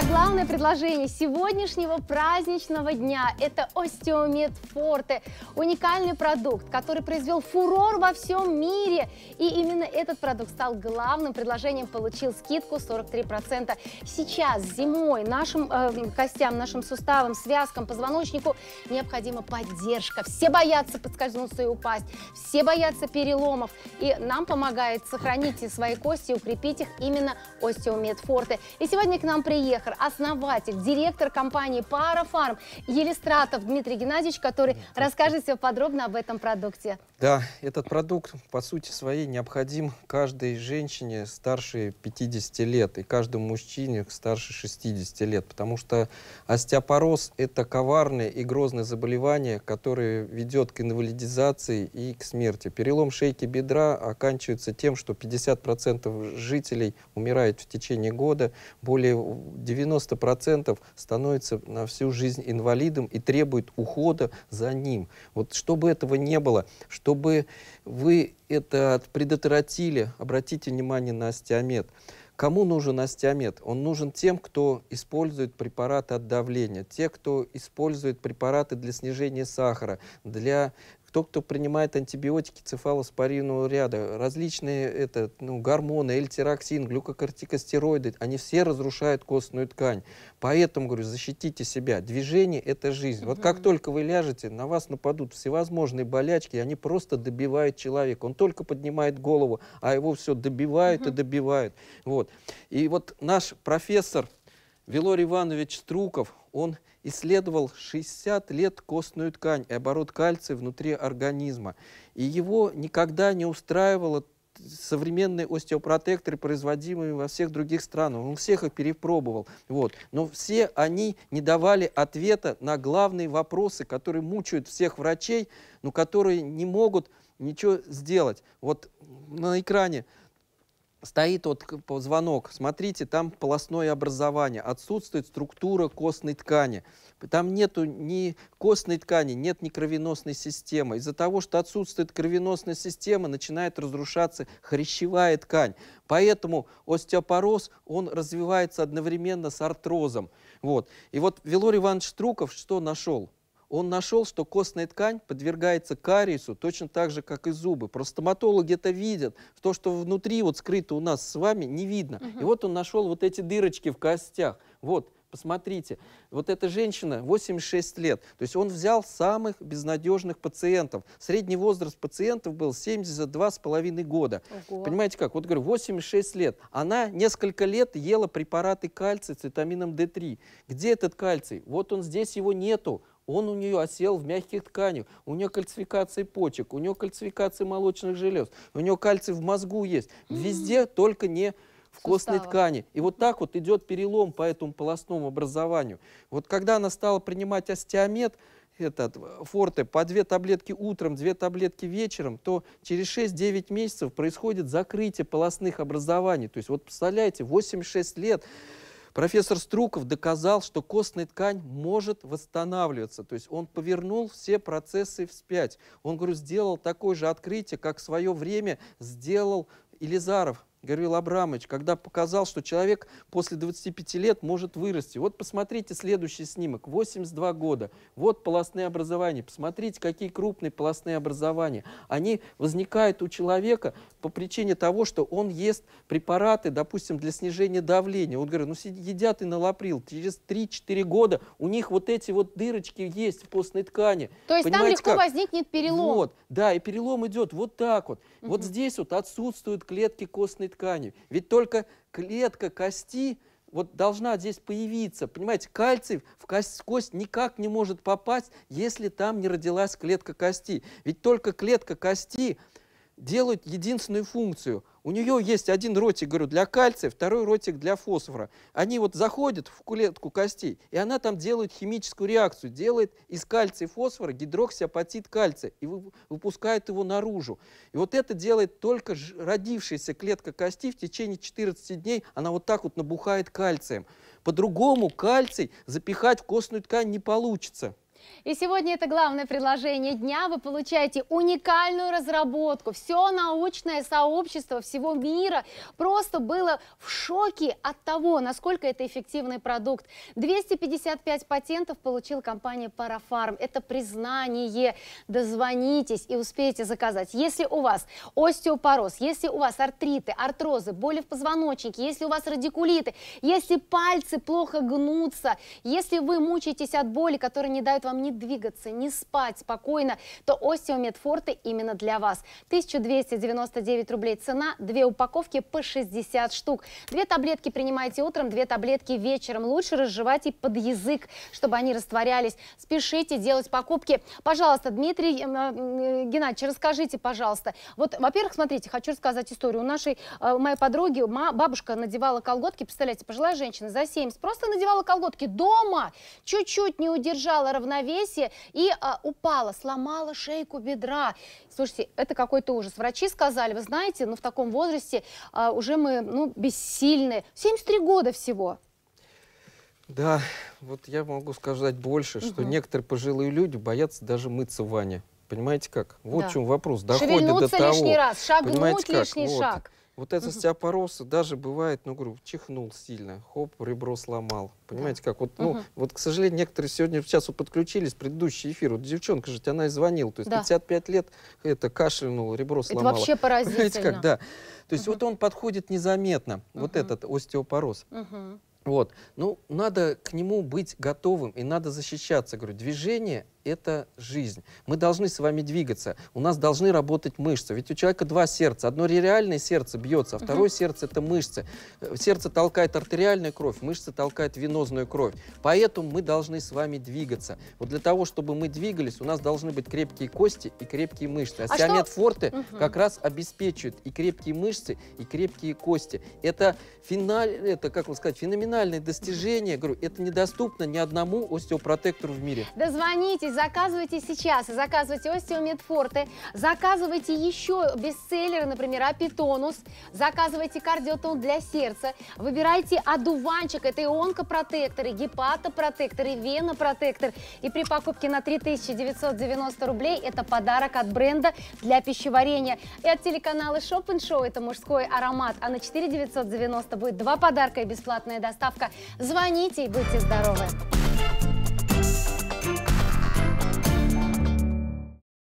А главное предложение сегодняшнего праздничного дня – это остеомед форте. Уникальный продукт, который произвел фурор во всем мире. И именно этот продукт стал главным предложением, получил скидку 43%. Сейчас, зимой, нашим э, костям, нашим суставам, связкам, позвоночнику необходима поддержка. Все боятся подскользнуться и упасть, все боятся переломов. И нам помогает сохранить свои кости и укрепить их именно остеомед форте. И сегодня к нам приехал Сахар, основатель, директор компании Парафарм Елистратов Дмитрий Геннадьевич, который ну, расскажет все подробно об этом продукте. Да, этот продукт по сути своей необходим каждой женщине старше 50 лет и каждому мужчине старше 60 лет, потому что остеопороз – это коварное и грозное заболевание, которое ведет к инвалидизации и к смерти. Перелом шейки бедра оканчивается тем, что 50% жителей умирает в течение года, более 90% становится на всю жизнь инвалидом и требует ухода за ним. Вот чтобы этого не было, что чтобы вы это предотвратили, обратите внимание на остеомет. Кому нужен остеомет? Он нужен тем, кто использует препараты от давления, те, кто использует препараты для снижения сахара, для кто кто принимает антибиотики цефалоспоринового ряда, различные это, ну, гормоны, эльтироксин, глюкокортикостероиды, они все разрушают костную ткань. Поэтому, говорю, защитите себя. Движение – это жизнь. Вот как только вы ляжете, на вас нападут всевозможные болячки, и они просто добивают человека. Он только поднимает голову, а его все добивают и добивают. Вот. И вот наш профессор Вилорий Иванович Струков, он исследовал 60 лет костную ткань и оборот кальция внутри организма. И его никогда не устраивало современные остеопротекторы, производимые во всех других странах. Он всех их перепробовал. Вот. Но все они не давали ответа на главные вопросы, которые мучают всех врачей, но которые не могут ничего сделать. Вот на экране стоит вот звонок, смотрите, там полостное образование, отсутствует структура костной ткани, там нету ни костной ткани, нет ни кровеносной системы. Из-за того, что отсутствует кровеносная система, начинает разрушаться хрящевая ткань. Поэтому остеопороз, он развивается одновременно с артрозом. Вот. И вот Вилор Иванович Труков что нашел? он нашел, что костная ткань подвергается кариесу точно так же, как и зубы. Просто стоматологи это видят. То, что внутри вот скрыто у нас с вами, не видно. Угу. И вот он нашел вот эти дырочки в костях. Вот, посмотрите. Вот эта женщина 86 лет. То есть он взял самых безнадежных пациентов. Средний возраст пациентов был 72,5 года. Ого. Понимаете как? Вот говорю, 86 лет. Она несколько лет ела препараты кальция с витамином D3. Где этот кальций? Вот он здесь, его нету он у нее осел в мягких тканях, у нее кальцификации почек, у нее кальцификации молочных желез, у нее кальций в мозгу есть. Везде, только не в костной ткани. И вот так вот идет перелом по этому полостному образованию. Вот когда она стала принимать остеомет, этот, э, форте по две таблетки утром, две таблетки вечером, то через 6-9 месяцев происходит закрытие полостных образований. То есть вот представляете, 86 лет Профессор Струков доказал, что костная ткань может восстанавливаться, то есть он повернул все процессы вспять. Он, говорю, сделал такое же открытие, как в свое время сделал Илизаров Гаврил Абрамович, когда показал, что человек после 25 лет может вырасти. Вот посмотрите следующий снимок, 82 года. Вот полостные образования. Посмотрите, какие крупные полостные образования. Они возникают у человека по причине того, что он ест препараты, допустим, для снижения давления. Он говорит, ну едят и налаприл. Через 3-4 года у них вот эти вот дырочки есть в постной ткани. То есть Понимаете, там легко как? возникнет перелом. Вот, да, и перелом идет вот так вот. Угу. Вот здесь вот отсутствуют клетки костной тканью. Ведь только клетка кости вот должна здесь появиться. Понимаете, кальций в кость, кость никак не может попасть, если там не родилась клетка кости. Ведь только клетка кости делают единственную функцию. У нее есть один ротик, говорю, для кальция, второй ротик для фосфора. Они вот заходят в клетку костей, и она там делает химическую реакцию, делает из кальция и фосфора гидроксиапатит кальция и выпускает его наружу. И вот это делает только родившаяся клетка кости в течение 14 дней, она вот так вот набухает кальцием. По-другому кальций запихать в костную ткань не получится. И сегодня это главное предложение дня. Вы получаете уникальную разработку. Все научное сообщество всего мира просто было в шоке от того, насколько это эффективный продукт. 255 патентов получила компания Parafarm. Это признание. Дозвонитесь и успеете заказать. Если у вас остеопороз, если у вас артриты, артрозы, боли в позвоночнике, если у вас радикулиты, если пальцы плохо гнутся, если вы мучаетесь от боли, которые не дают вам вам не двигаться, не спать спокойно, то Остеомед остеомедфорты именно для вас. 1299 рублей цена, две упаковки по 60 штук. Две таблетки принимайте утром, две таблетки вечером. Лучше разжевать и под язык, чтобы они растворялись. Спешите делать покупки. Пожалуйста, Дмитрий э, э, Геннадьевич, расскажите, пожалуйста. Вот, во-первых, смотрите, хочу рассказать историю. У нашей, э, у моей подруги, бабушка надевала колготки, представляете, пожилая женщина за 70, просто надевала колготки дома, чуть-чуть не удержала равновесие равновесие и а, упала, сломала шейку бедра. Слушайте, это какой-то ужас. Врачи сказали, вы знаете, ну в таком возрасте а, уже мы ну, бессильны. 73 года всего. Да, вот я могу сказать больше, угу. что некоторые пожилые люди боятся даже мыться в ванне. Понимаете как? Вот да. в чем вопрос. Доходит Шевельнуться до того. лишний раз, шагнуть лишний как? шаг. Вот. Вот этот угу. остеопороз даже бывает, ну, говорю, чихнул сильно, хоп, ребро сломал. Понимаете, да. как? Вот, ну, угу. вот, к сожалению, некоторые сегодня сейчас вот подключились, предыдущий эфир, вот девчонка же, она и звонила, то есть да. 55 лет, это, кашлянул, ребро сломала. Это вообще поразительно. Понимаете, как, да. То есть угу. вот он подходит незаметно, угу. вот этот остеопороз. Угу. Вот. Ну, надо к нему быть готовым и надо защищаться. Говорю, движение — это жизнь. Мы должны с вами двигаться, у нас должны работать мышцы. Ведь у человека два сердца. Одно реальное сердце бьется, а второе сердце — это мышцы. Э, сердце толкает артериальную кровь, мышцы толкают венозную кровь. Поэтому мы должны с вами двигаться. Вот для того, чтобы мы двигались, у нас должны быть крепкие кости и крепкие мышцы. А, а сиамет угу. как раз обеспечивает и крепкие мышцы, и крепкие кости. Это, финаль, это как вам сказать, феноменальное достижение. Говорю, это недоступно ни одному остеопротектору в мире. Дозвонитесь Подписывайтесь, заказывайте сейчас, заказывайте остеомедфорте, заказывайте еще бестселлеры, например, апитонус, заказывайте кардиотон для сердца, выбирайте одуванчик, это и онкопротектор, и гепатопротектор, и венопротектор. И при покупке на 3990 рублей это подарок от бренда для пищеварения. И от телеканала Шоп Шоу это мужской аромат, а на 4990 будет два подарка и бесплатная доставка. Звоните и будьте здоровы!